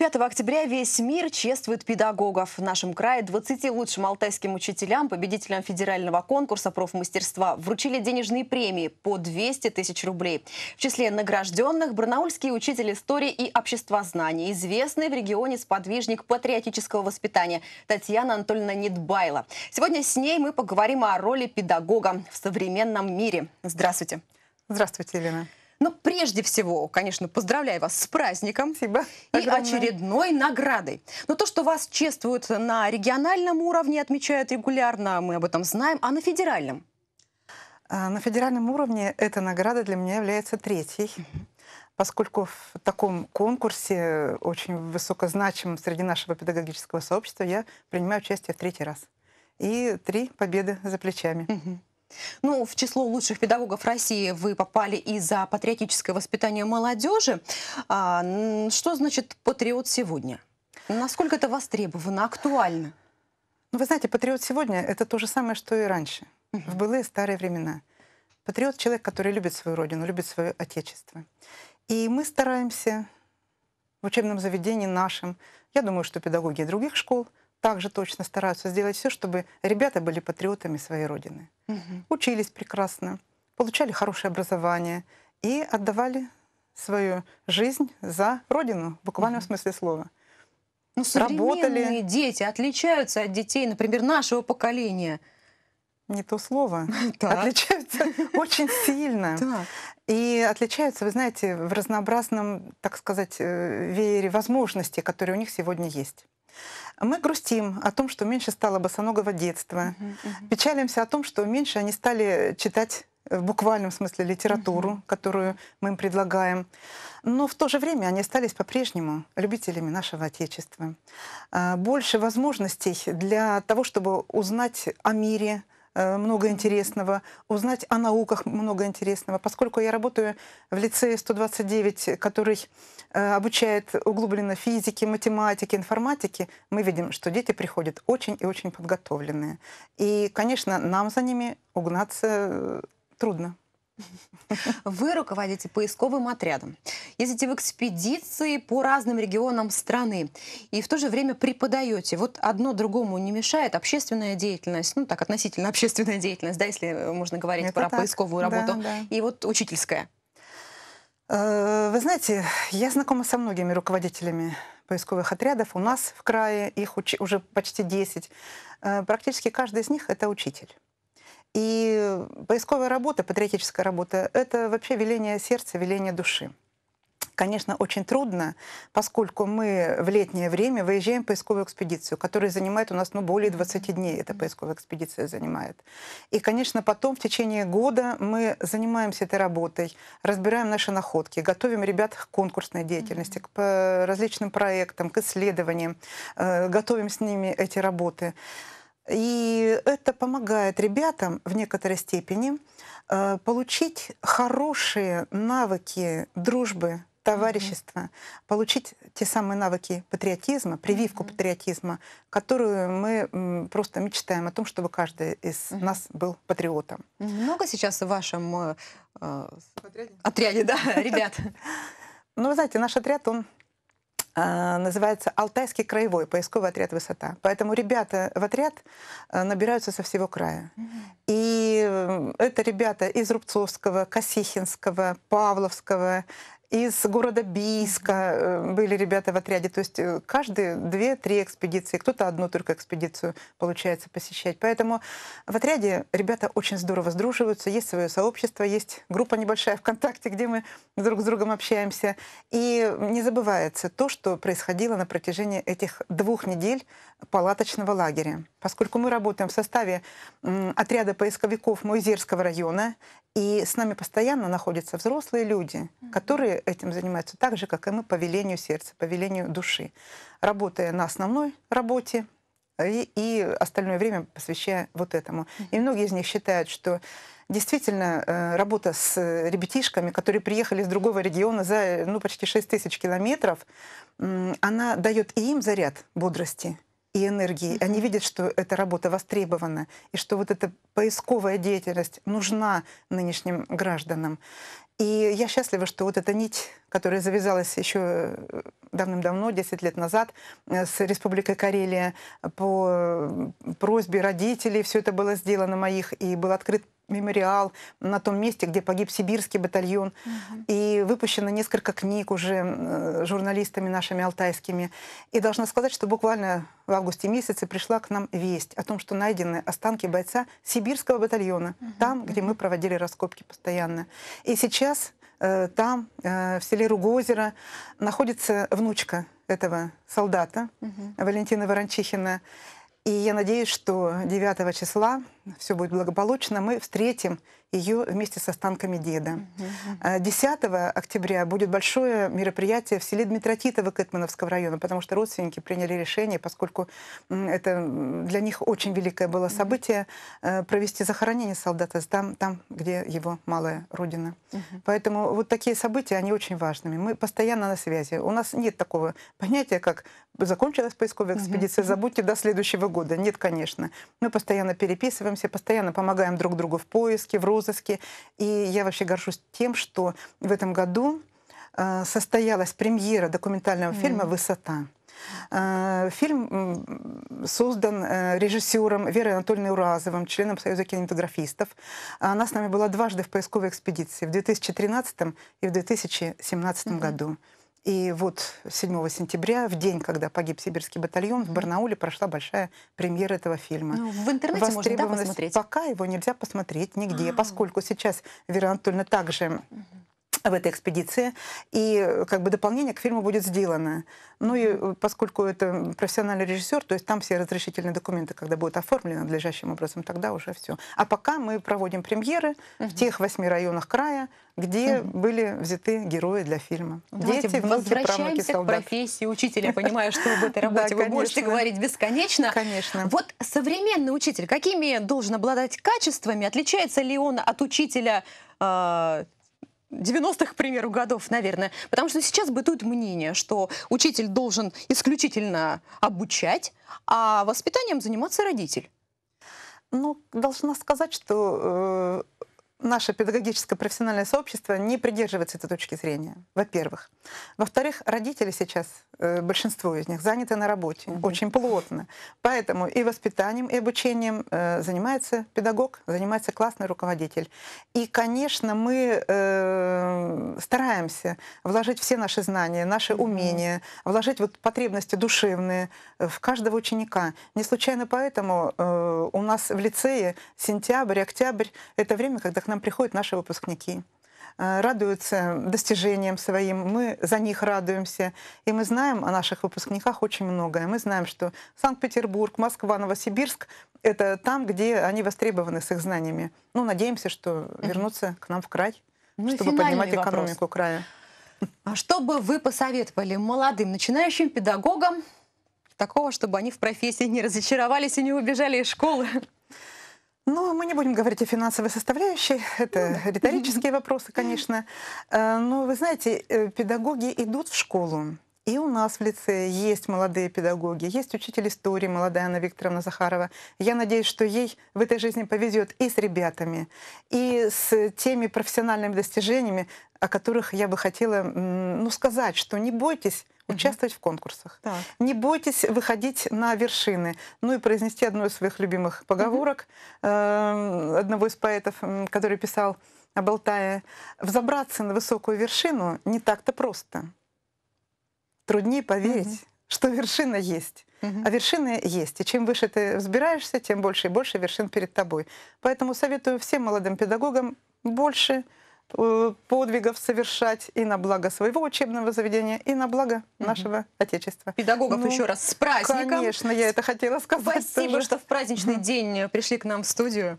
5 октября весь мир чествует педагогов. В нашем крае 20 лучшим алтайским учителям, победителям федерального конкурса профмастерства, вручили денежные премии по 200 тысяч рублей. В числе награжденных барнаульский учитель истории и обществознания, известный в регионе сподвижник патриотического воспитания Татьяна Анатольевна Недбайла. Сегодня с ней мы поговорим о роли педагога в современном мире. Здравствуйте. Здравствуйте, Елена. Но ну, прежде всего, конечно, поздравляю вас с праздником Спасибо. и Огромное. очередной наградой. Но то, что вас чествуют на региональном уровне, отмечают регулярно, мы об этом знаем, а на федеральном? А, на федеральном уровне эта награда для меня является третьей, поскольку в таком конкурсе, очень высокозначимом среди нашего педагогического сообщества, я принимаю участие в третий раз. И три победы за плечами. Угу. Ну, в число лучших педагогов России вы попали из-за патриотическое воспитание молодежи. А, что значит патриот сегодня? Насколько это востребовано, актуально? Ну, вы знаете, патриот сегодня — это то же самое, что и раньше, угу. в былые старые времена. Патриот — человек, который любит свою родину, любит свое отечество. И мы стараемся в учебном заведении нашем, я думаю, что педагоги других школ — также точно стараются сделать все, чтобы ребята были патриотами своей родины. Угу. Учились прекрасно, получали хорошее образование и отдавали свою жизнь за родину, в буквальном угу. смысле слова. Ну, Работали. дети отличаются от детей, например, нашего поколения. Не то слово. Отличаются очень сильно. И отличаются, вы знаете, в разнообразном, так сказать, э, веере возможностей, которые у них сегодня есть. Мы грустим о том, что меньше стало босоногого детства. Uh-huh, uh-huh. Печалимся о том, что меньше они стали читать в буквальном смысле литературу, uh-huh. которую мы им предлагаем. Но в то же время они остались по-прежнему любителями нашего Отечества. А, больше возможностей для того, чтобы узнать о мире, Э, много интересного, узнать о науках много интересного, поскольку я работаю в лицее 129, который э, обучает углубленно физике, математике, информатике, мы видим, что дети приходят очень и очень подготовленные. И, конечно, нам за ними угнаться э, трудно. Вы руководите поисковым отрядом, ездите в экспедиции по разным регионам страны и в то же время преподаете. Вот одно другому не мешает общественная деятельность, ну так, относительно общественная деятельность, да, если можно говорить Это про так. поисковую работу, да, да. и вот учительская. Э, вы знаете, я знакома со многими руководителями поисковых отрядов. У нас в крае их уже почти 10. Э, практически каждый из них – это учитель. И поисковая работа, патриотическая работа — это вообще веление сердца, веление души. Конечно, очень трудно, поскольку мы в летнее время выезжаем в поисковую экспедицию, которая занимает у нас ну, более 20 дней, эта поисковая экспедиция занимает. И, конечно, потом в течение года мы занимаемся этой работой, разбираем наши находки, готовим ребят к конкурсной деятельности, к э, различным проектам, к исследованиям, э, готовим с ними эти работы. И это помогает ребятам в некоторой степени э, получить хорошие навыки дружбы, товарищества, mm-hmm. получить те самые навыки патриотизма, прививку mm-hmm. патриотизма, которую мы просто мечтаем о том, чтобы каждый из mm-hmm. нас был патриотом. Много сейчас в вашем э, э отряде? отряде, да, ребят? Ну, вы знаете, наш отряд, он а, называется Алтайский краевой поисковый отряд «Высота». Поэтому ребята в отряд э, набираются со всего края. И э, это ребята из Рубцовского, Косихинского, Павловского, из города Бийска э, были ребята в отряде. То есть э, каждые две-три экспедиции, кто-то одну только экспедицию получается посещать. Поэтому в отряде ребята очень здорово сдруживаются, есть свое сообщество, есть группа небольшая ВКонтакте, где мы друг с другом общаемся. И не забывается то, что происходило на протяжении этих двух недель палаточного лагеря поскольку мы работаем в составе отряда поисковиков Муизерского района, и с нами постоянно находятся взрослые люди, которые этим занимаются так же, как и мы, по велению сердца, по велению души, работая на основной работе э, и, и остальное время посвящая вот этому. И многие из них считают, что действительно э, работа с э, ребятишками, которые приехали из другого региона за ну, почти 6 тысяч километров, она дает и им заряд бодрости, и энергии Они видят, что эта работа востребована, и что вот эта поисковая деятельность нужна нынешним гражданам. И я счастлива, что вот эта нить, которая завязалась еще э, давным-давно, 10 лет назад, э, с Республикой Карелия по э, просьбе родителей, все это было сделано моих, и был открыт мемориал на том месте, где погиб сибирский батальон. Угу. И выпущено несколько книг уже э, журналистами нашими алтайскими. И должна сказать, что буквально в августе месяце пришла к нам весть о том, что найдены останки бойца сибирского батальона, угу. там, где угу. мы проводили раскопки постоянно. И сейчас э, там, э, в селе Ругозеро, находится внучка этого солдата, угу. Валентина Ворончихина. И я надеюсь, что 9 числа все будет благополучно, мы встретим ее вместе с останками деда. 10 э, октября будет большое мероприятие в селе Дмитротитово Кэтмановского района, потому что родственники приняли решение, поскольку это для них очень великое было событие, э, провести захоронение солдата там, там где его малая родина. Поэтому вот такие события, они очень важными. Мы постоянно на связи. У нас нет такого понятия, как закончилась поисковая экспедиция, забудьте до следующего года. Нет, конечно. Мы постоянно переписываемся, общаемся, постоянно помогаем друг другу в поиске, в розыске. И я вообще горжусь тем, что в этом году э, состоялась премьера документального фильма «Высота». Э, фильм создан э, режиссером Верой Анатольевной Уразовым, членом Союза кинематографистов. Она с нами была дважды в поисковой экспедиции в 2013 и в 2017 mm-hmm. году. И вот 7 сентября, в день, когда погиб сибирский батальон, в Барнауле прошла большая премьера этого фильма. Ну, в интернете можно да, посмотреть? Пока его нельзя посмотреть нигде, А-а-а. поскольку сейчас Вера Анатольевна также... Угу в этой экспедиции, и э, как бы дополнение к фильму будет сделано. Ну и э, поскольку это профессиональный режиссер, то есть там все разрешительные документы, когда будут оформлены надлежащим образом, тогда уже все. А пока мы проводим премьеры угу. в тех восьми районах края, где угу. были взяты герои для фильма. Давайте Дети, внуки, правнуки, солдаты. к профессии учителя, понимая, что об этой работе вы можете говорить бесконечно. Конечно. Вот современный учитель, какими должен обладать качествами? Отличается ли он от учителя э, 90-х, к примеру, годов, наверное. Потому что сейчас бытует мнение, что учитель должен исключительно обучать, а воспитанием заниматься родитель. Ну, должна сказать, что э, наше педагогическое профессиональное сообщество не придерживается этой точки зрения, во-первых. Во-вторых, родители сейчас, э, большинство из них, заняты на работе угу. очень плотно. Поэтому и воспитанием, и обучением э, занимается педагог, занимается классный руководитель. И, конечно, мы э, стараемся вложить все наши знания, наши умения, вложить вот потребности душевные в каждого ученика. Не случайно поэтому у нас в лицее сентябрь, октябрь — это время, когда к нам приходят наши выпускники э, радуются достижениям своим, мы за них радуемся. И мы знаем о наших выпускниках очень многое. Мы знаем, что Санкт-Петербург, Москва, Новосибирск — это там, где они востребованы с их знаниями. Ну, надеемся, что вернутся к нам в край, ну, чтобы поднимать экономику вопрос. края. А что бы вы посоветовали молодым начинающим педагогам, такого, чтобы они в профессии не разочаровались и не убежали из школы? Ну, мы не будем говорить о финансовой составляющей, это ну риторические вопросы, конечно. Э, Но, ну, вы знаете, э, педагоги идут в школу, и у нас в лице есть молодые педагоги, есть учитель истории молодая Анна Викторовна Захарова. Я надеюсь, что ей в этой жизни повезет и с ребятами, и с теми профессиональными достижениями, о которых я бы хотела ну, сказать, что не бойтесь участвовать mm в конкурсах. Так. Не бойтесь выходить на вершины. Ну и произнести одну из своих любимых поговорок mm одного из поэтов, который писал о Болтае. «Взобраться на высокую вершину не так-то просто» труднее поверить, угу. что вершина есть. Угу. А вершины есть. И чем выше ты взбираешься, тем больше и больше вершин перед тобой. Поэтому советую всем молодым педагогам больше э, подвигов совершать и на благо своего учебного заведения, и на благо угу. нашего Отечества. Педагогов ну, еще раз с праздником. Конечно, я это хотела сказать. Спасибо, тоже. что в праздничный угу. день пришли к нам в студию.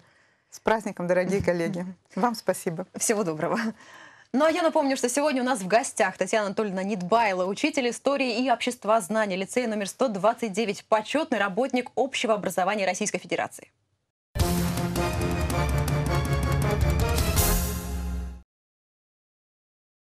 С праздником, дорогие коллеги. Вам спасибо. Всего доброго. Ну а я напомню, что сегодня у нас в гостях Татьяна Анатольевна Нидбайла, учитель истории и общества знаний, лицея номер 129, почетный работник общего образования Российской Федерации.